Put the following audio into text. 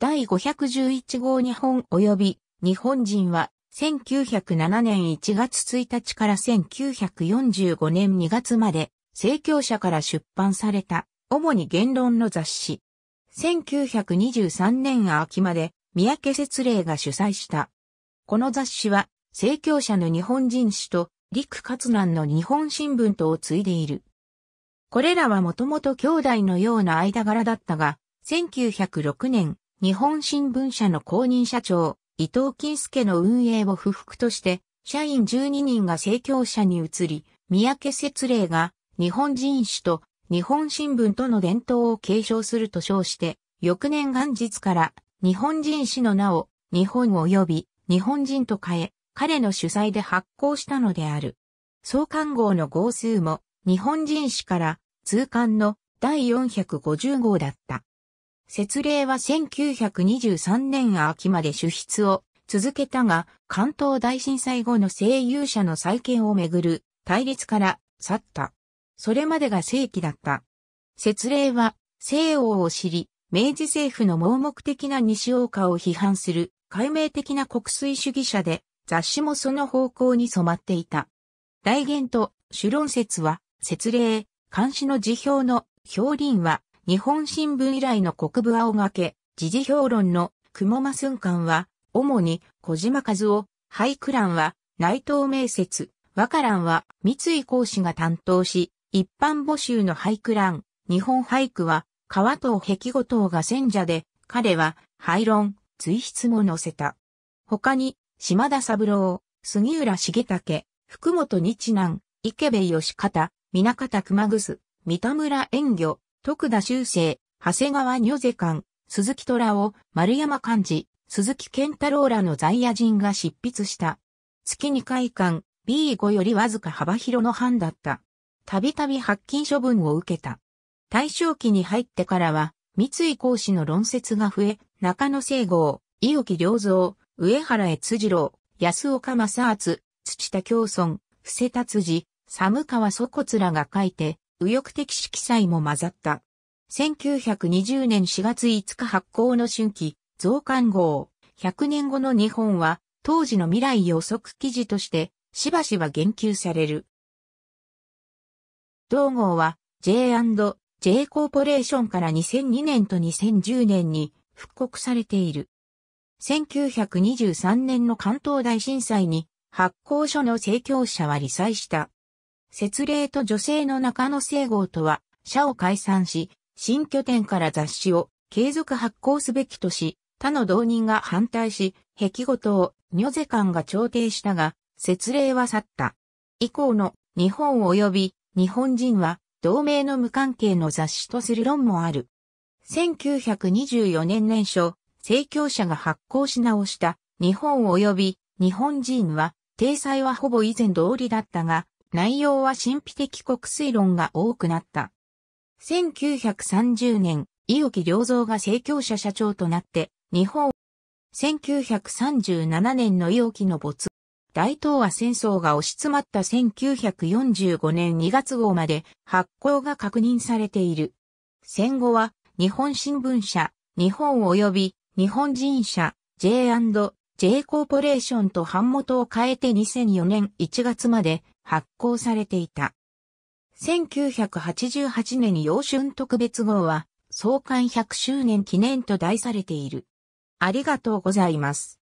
第511号日本及び日本人は1907年1月1日から1945年2月まで政教者から出版された主に言論の雑誌。1923年秋まで三宅節令が主催した。この雑誌は政教者の日本人誌と陸活南の日本新聞とを継いでいる。これらはもともと兄弟のような間柄だったが、1906年、日本新聞社の公認社長、伊藤金介の運営を不服として、社員12人が政教者に移り、三宅節令が日本人種と日本新聞との伝統を継承すると称して、翌年元日から日本人誌の名を日本及び日本人と変え、彼の主催で発行したのである。創刊号の号数も日本人誌から通刊の第450号だった。設令は1923年秋まで主筆を続けたが、関東大震災後の声優者の再建をめぐる対立から去った。それまでが正規だった。設令は西欧を知り、明治政府の盲目的な西欧化を批判する解明的な国粋主義者で、雑誌もその方向に染まっていた。大言と主論説は、設令、監視の辞表の表輪は、日本新聞以来の国部青掛け、時事評論の雲間寸館は、主に小島和夫、俳句欄は内藤明説、和歌欄は三井講師が担当し、一般募集の俳句欄、日本俳句は川藤壁後藤が選者で、彼は廃論、随筆も載せた。他に、島田三郎、杉浦重武、福本日南、池部義方、南方熊楠、三田村遠魚、徳田修正、長谷川如世館、鈴木虎を丸山漢字、鈴木健太郎らの在野人が執筆した。月2回間、B5 よりわずか幅広の班だった。たびたび発禁処分を受けた。大正期に入ってからは、三井講師の論説が増え、中野聖郷、伊沖良造、上原悦次郎、安岡正厚、土田京村、伏せ達治、寒川祖骨らが書いて、右翼的色彩も混ざった。1920年4月5日発行の春季、増刊号、100年後の日本は、当時の未来予測記事として、しばしば言及される。同号は、J&J コーポレーションから2002年と2010年に復刻されている。1923年の関東大震災に発行書の請求者は理災した。節例と女性の中野聖号とは、社を解散し、新拠点から雑誌を継続発行すべきとし、他の同人が反対し、壁ごとを女世間が調停したが、節例は去った。以降の日本及び日本人は同盟の無関係の雑誌とする論もある。1924年年初、政教者が発行し直した日本及び日本人は、体裁はほぼ以前通りだったが、内容は神秘的国水論が多くなった。1930年、伊沖良造が政教者社長となって、日本、1937年の伊沖の没、大東亜戦争が押し詰まった1945年2月号まで発行が確認されている。戦後は、日本新聞社、日本及び日本人社、j J コーポレーションと版元を変えて2004年1月まで発行されていた。1988年に洋春特別号は創刊100周年記念と題されている。ありがとうございます。